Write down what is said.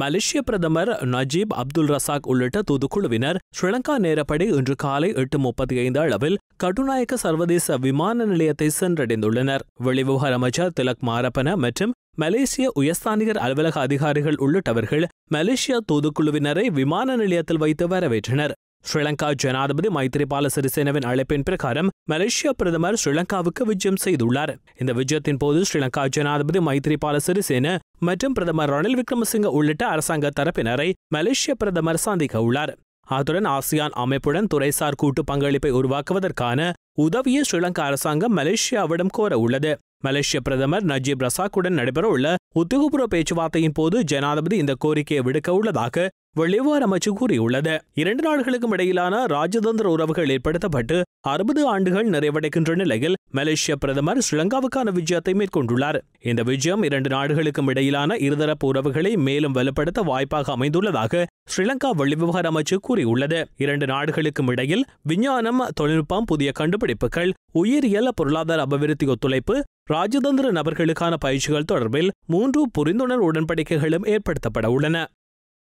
மலேசிய பிரதமர் Najib Abdul Razak உள்ளிட்ட தூதுக்குழுவினர் ஸ்ரீலங்கா நேரப்படி இன்று காலை எட்டு முப்பத்தி ஐந்து அளவில் கட்டுநாயக்க சர்வதேச விமான நிலையத்தை சென்றடைந்துள்ளனர் வெளிவிவகார அமைச்சர் திலக் மாரப்பன மற்றும் மலேசிய உயர்ஸ்தானிகர் அலுவலக அதிகாரிகள் உள்ளிட்டவர்கள் மலேசிய தூதுக்குழுவினரை விமான நிலையத்தில் வைத்து வரவேற்றனர் ஸ்ரீலங்கா ஜனாதிபதி மைத்ரிபால சிறிசேனவின் அழைப்பின் பிரகாரம் மலேசிய பிரதமர் ஸ்ரீலங்காவுக்கு விஜயம் செய்துள்ளார் இந்த விஜயத்தின் போது ஸ்ரீலங்கா ஜனாதிபதி மைத்ரிபால சிறிசேன மற்றும் பிரதமர் ரணில் விக்ரமசிங்க உள்ளிட்ட அரசாங்க தரப்பினரை மலேசிய பிரதமர் சந்திக்க உள்ளார் அத்துடன் ஆசியான் அமைப்புடன் துறைசார் கூட்டு பங்களிப்பை உருவாக்குவதற்கான உதவியை ஸ்ரீலங்கா அரசாங்கம் மலேசியாவிடம் கோர உள்ளது மலேசிய பிரதமர் நஜீப் ரசாக்குடன் நடைபெறவுள்ள உத்தியோகபூர்வ பேச்சுவார்த்தையின் போது ஜனாதிபதி இந்த கோரிக்கையை விடுக்க உள்ளதாக வெளிவார அமைச்சு கூறியுள்ளது இரண்டு நாடுகளுக்கும் இடையிலான ராஜதந்திர உறவுகள் ஏற்படுத்தப்பட்டு அறுபது ஆண்டுகள் நிறைவடைகின்ற நிலையில் மலேசிய பிரதமர் ஸ்ரீலங்காவுக்கான விஜயத்தை மேற்கொண்டுள்ளார் இந்த விஜயம் இரண்டு நாடுகளுக்கும் இடையிலான இருதரப்பு உறவுகளை மேலும் வலுப்படுத்த வாய்ப்பாக அமைந்துள்ளதாக ஸ்ரீலங்கா வெளிவிவகார அமைச்சு கூறியுள்ளது இரண்டு நாடுகளுக்கும் இடையில் விஞ்ஞானம் தொழில்நுட்பம் புதிய கண்டுபிடிப்புகள் உயிரியல் பொருளாதார அபிவிருத்தி ஒத்துழைப்பு ராஜதந்திர நபர்களுக்கான பயிற்சிகள் தொடர்பில் மூன்று புரிந்துணர்வு உடன்படிக்கைகளும் ஏற்படுத்தப்பட உள்ளன